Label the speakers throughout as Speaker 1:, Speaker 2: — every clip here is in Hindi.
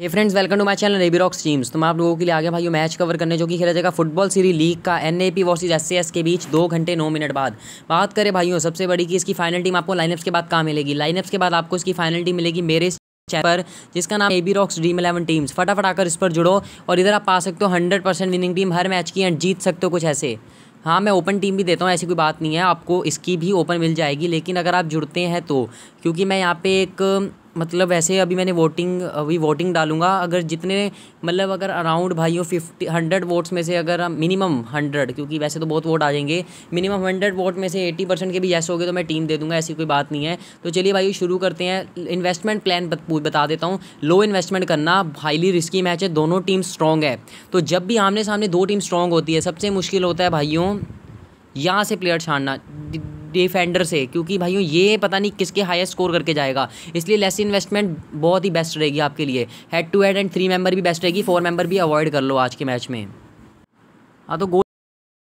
Speaker 1: hey friends welcome to my channel रेबीरॉक्स टीम्स तो मैं आप लोगों के लिए आगे भाई मैच कवर करने जो कि खेला जाएगा फुटबॉल सीरीज लीग का N A P versus S S के बीच दो घंटे नौ मिनट बाद बात करें भाइयों सबसे बड़ी कि इसकी फाइनल टीम आपको लाइनअप्स के बाद कहाँ मिलेगी लाइनअप्स के बाद आपको इसकी फाइनल टीम मिलेगी मेरे चैनल पर जिसका नाम A B rocks dream eleven teams फटाफट आकर इस पर जुड़ो और इधर आप पा सकते हो हंड्रेड परसेंट विनिंग टीम हर मैच की एंड जीत सकते हो कुछ ऐसे हाँ मैं ओपन टीम भी देता हूँ ऐसी कोई बात नहीं है आपको इसकी भी ओपन मिल जाएगी लेकिन अगर आप जुड़ते हैं तो क्योंकि मैं यहाँ पे एक मतलब वैसे अभी मैंने वोटिंग अभी वोटिंग डालूंगा अगर जितने मतलब अगर अराउंड भाइयों फिफ्टी हंड्रेड वोट्स में से अगर मिनिमम हंड्रेड क्योंकि वैसे तो बहुत वोट आ जाएंगे मिनिमम हंड्रेड वोट में से एट्टी परसेंट के भी येस हो गए तो मैं टीम दे दूंगा ऐसी कोई बात नहीं है तो चलिए भाई शुरू करते हैं इन्वेस्टमेंट प्लान बता देता हूँ लो इन्वेस्टमेंट करना हाईली रिस्की मैच है दोनों टीम स्ट्रॉन्ग है तो जब भी आमने सामने दो टीम स्ट्रॉन्ग होती है सबसे मुश्किल होता है भाइयों यहाँ से प्लेयर छाड़ना डिफेंडर से क्योंकि भाइयों ये पता नहीं किसके हाईएस्ट स्कोर करके जाएगा इसलिए लेस इन्वेस्टमेंट बहुत ही बेस्ट रहेगी आपके लिए head to head and three member भी बेस्ट रहेगी फोर मेंबर भी अवॉइड कर लो आज के मैच में हाँ तो गोल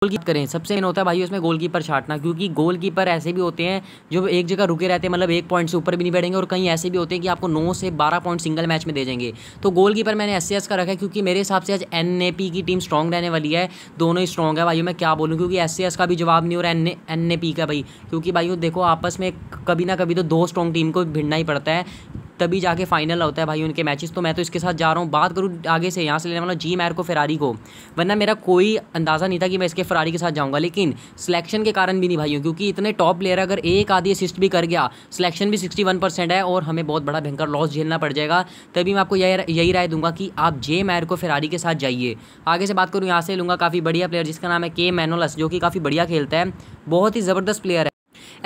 Speaker 1: गोलकीपर करें सबसे मेन होता है भाई उसमें गोलकीपर छाटना क्योंकि गोलकीपर ऐसे भी होते हैं जो एक जगह रुके रहते हैं मतलब एक पॉइंट से ऊपर भी नहीं बैठेंगे और कहीं ऐसे भी होते हैं कि आपको नौ से बारह पॉइंट सिंगल मैच में दे देंगे तो गोलकीपर मैंने एस का रखा है क्योंकि मेरे हिसाब से आज एन की टीम स्ट्रॉग रहने वाली है दोनों ही स्ट्रॉग है भाई मैं क्या बोलूँ क्योंकि एस का भी जवाब नहीं और एन एन का भाई क्योंकि भाई देखो आपस में कभी ना कभी तो दो स्ट्रॉन्ग टीम को भिड़ना ही पड़ता है तभी जाके फाइनल होता है भाई उनके मैचेस तो मैं तो इसके साथ जा रहा हूँ बात करूँ आगे से यहाँ से लेने वाला जी मैर को फरारी को वरना मेरा कोई अंदाज़ा नहीं था कि मैं इसके फरारी के साथ जाऊँगा लेकिन सिलेक्शन के कारण भी नहीं भाई क्योंकि इतने टॉप प्लेयर अगर एक आधी असिस्ट भी कर गया सिलेक्शन भी सिक्सटी वन परसेंट है और हमें बहुत बड़ा भयंकर लॉस झेलना पड़ जाएगा तभी मैं आपको यही यही राय दूंगा कि आप जे मैर को फरारी के साथ जाइए आगे से बात करूँ यहाँ से लूँगा काफ़ी बढ़िया प्लेयर जिसका नाम है के मैनोलस जो कि काफ़ी बढ़िया खेलता है बहुत ही ज़बरदस्त प्लेयर है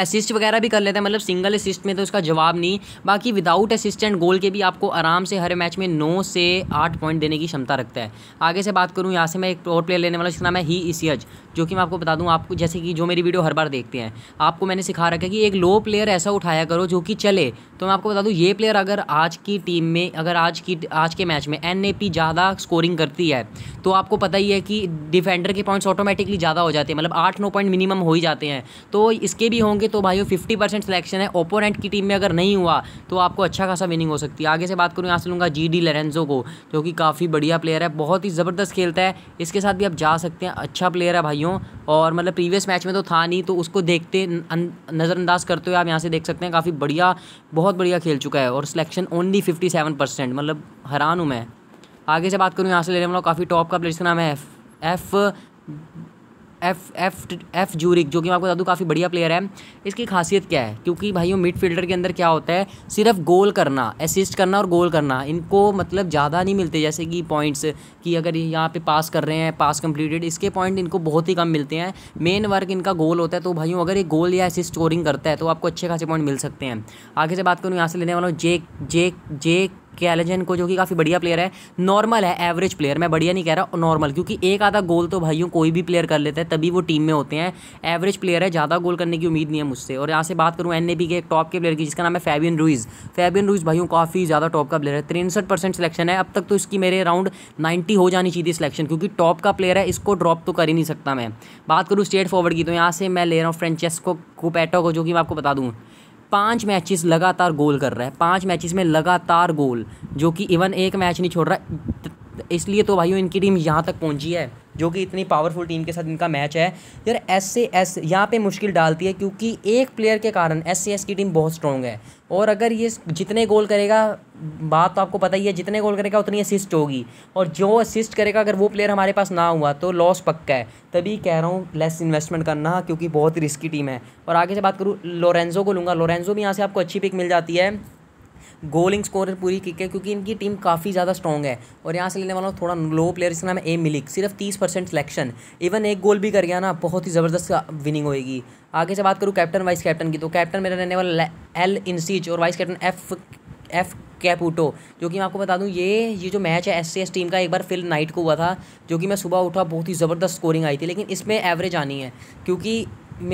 Speaker 1: असिस्ट वगैरह भी कर लेता है मतलब सिंगल असिस्ट में तो उसका जवाब नहीं बाकी विदाउट असिस्टेंट गोल के भी आपको आराम से हर मैच में नौ से आठ पॉइंट देने की क्षमता रखता है आगे से बात करूँ यहाँ से मैं एक और प्लेयर लेने वाला जिसका नाम है ही इसियज जो कि मैं आपको बता दूँ आपको जैसे कि जो मेरी वीडियो हर बार देखते हैं आपको मैंने सिखा रखा है कि एक लो प्लेयर ऐसा उठाया करो जो कि चले तो मैं आपको बता दूँ ये प्लेयर अगर आज की टीम में अगर आज की आज के मैच में एन ज़्यादा स्कोरिंग करती है तो आपको पता ही है कि डिफेंडर के पॉइंट्स ऑटोमेटिकली ज़्यादा हो जाते हैं मतलब आठ नौ पॉइंट मिनिमम हो ही जाते हैं तो इसके भी होंगे होंगे तो भाइयों फिफ्टी परसेंट सिलेक्शन है ओपोनेंट की टीम में अगर नहीं हुआ तो आपको अच्छा खासा विनिंग हो सकती है आगे से बात करूँ यहाँ से लूँगा जी डी लेरेंजो को जो कि काफ़ी बढ़िया प्लेयर है बहुत ही ज़बरदस्त खेलता है इसके साथ भी आप जा सकते हैं अच्छा प्लेयर है भाइयों और मतलब प्रीवियस मैच में तो था नहीं तो उसको देखते अं, नज़रअंदाज करते हुए आप यहाँ से देख सकते हैं काफ़ी बढ़िया बहुत बढ़िया खेल चुका है और selection only fifty seven percent मतलब हैरान हूँ मैं आगे से बात करूँ यहाँ से लेने वाला काफ़ी टॉप का प्लेयर जिसका नाम है F F F F F Juric जो कि मैं आपको बता दूँ काफ़ी बढ़िया प्लेयर है इसकी खासियत क्या है क्योंकि भाइयों मिड फील्डर के अंदर क्या होता है सिर्फ गोल करना असिस्ट करना और गोल करना इनको मतलब ज़्यादा नहीं मिलते जैसे कि पॉइंट्स कि अगर यहाँ पे पास कर रहे हैं पास कंप्लीटेड इसके पॉइंट इनको बहुत ही कम मिलते हैं मेन वर्क इनका गोल होता है तो भाइयों अगर ये गोल या असिस्ट स्कोरिंग करता है तो आपको अच्छे खासे पॉइंट मिल सकते हैं आगे से बात करूँ यहाँ से लेने वाला हूँ जेक जेक जेक कैलेजन को जो कि काफ़ी बढ़िया प्लेयर है नॉर्मल है एवरेज प्लेयर मैं बढ़िया नहीं कह रहा नॉर्मल क्योंकि एक आधा गोल तो भाइयों कोई भी प्लेयर कर लेता है तभी वो टीम में होते हैं एवरेज प्लेयर है ज़्यादा गोल करने की उम्मीद नहीं है मुझसे और यहाँ से बात करूँ एन के एक टॉप के प्लेयर की जिसका नाम है फैबियन रूइज़ फैबियन रूइज़ भाइयों काफ़ी ज़्यादा टॉप का प्लेयर है तिरसठ सिलेक्शन है अब तक तो इसकी मेरे अराउंड नाइन्टी हो जानी चाहिए सिलेक्शन क्योंकि टॉप का प्लेयर है इसको ड्रॉप तो कर ही नहीं सकता मैं बात करूँ स्टेट फॉरवर्ड की तो यहाँ से मैं ले रहा हूँ फ्रेंचेस्को कुपेटो को जो कि मैं आपको बता दूँ पाँच मैचेस लगातार गोल कर रहा है पाँच मैचेस में लगातार गोल जो कि इवन एक मैच नहीं छोड़ रहा है इसलिए तो भाइयों इनकी टीम यहाँ तक पहुँची है जो कि इतनी पावरफुल टीम के साथ इनका मैच है यार एस से एस यहाँ पर मुश्किल डालती है क्योंकि एक प्लेयर के कारण एस से एस की टीम बहुत स्ट्रॉन्ग है और अगर ये जितने गोल करेगा बात तो आपको पता ही है जितने गोल करेगा उतनी असिस्ट होगी और जो असिस्ट करेगा अगर वो प्लेयर हमारे पास ना हुआ तो लॉस पक्का है तभी कह रहा हूँ लेस इन्वेस्टमेंट करना क्योंकि बहुत रिस्की टीम है और आगे से बात करूँ लोरेंजो को लूँगा लोरेंजो भी यहाँ से आपको अच्छी पिक मिल जाती है गोलिंग स्कोर पूरी किक है क्योंकि इनकी टीम काफ़ी ज़्यादा स्ट्रॉग है और यहाँ से लेने वाला हूँ थोड़ा लो प्लेयर इसका नाम है ए मिलिक सिर्फ तीस परसेंट सिलेक्शन इवन एक गोल भी कर गया ना बहुत ही ज़बरदस्त विनिंग होएगी आगे से बात करूँ कैप्टन वाइस कैप्टन की तो कैप्टन मेरा रहने वाला एल इंसीच और vice captain F F Caputo जो कि मैं आपको बता दूं ये ये जो मैच है एस सी एस टीम का एक बार फिल नाइट को हुआ था जो कि मैं सुबह उठा बहुत ही ज़बरदस्त स्कोरिंग आई थी लेकिन इसमें एवरेज आनी है क्योंकि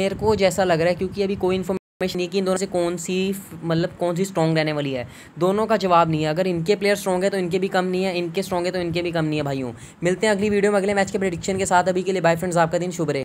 Speaker 1: मेरे को जैसा लग रहा है क्योंकि अभी कोई इन्फॉर्म क्वेश्चन है कि इन दोनों से कौन सी मतलब कौन सी स्ट्रॉन्ग रहने वाली है दोनों का जवाब नहीं है अगर इनके प्लेयर स्ट्रॉन्ग है तो इनके भी कम नहीं है इनके स्ट्रॉन्ग है तो इनके भी कम नहीं है भाइयों मिलते हैं अगली वीडियो में अगले मैच के प्रडिक्शन के साथ अभी के लिए बाय फ्रेंड्स आपका दिन शुभ रहे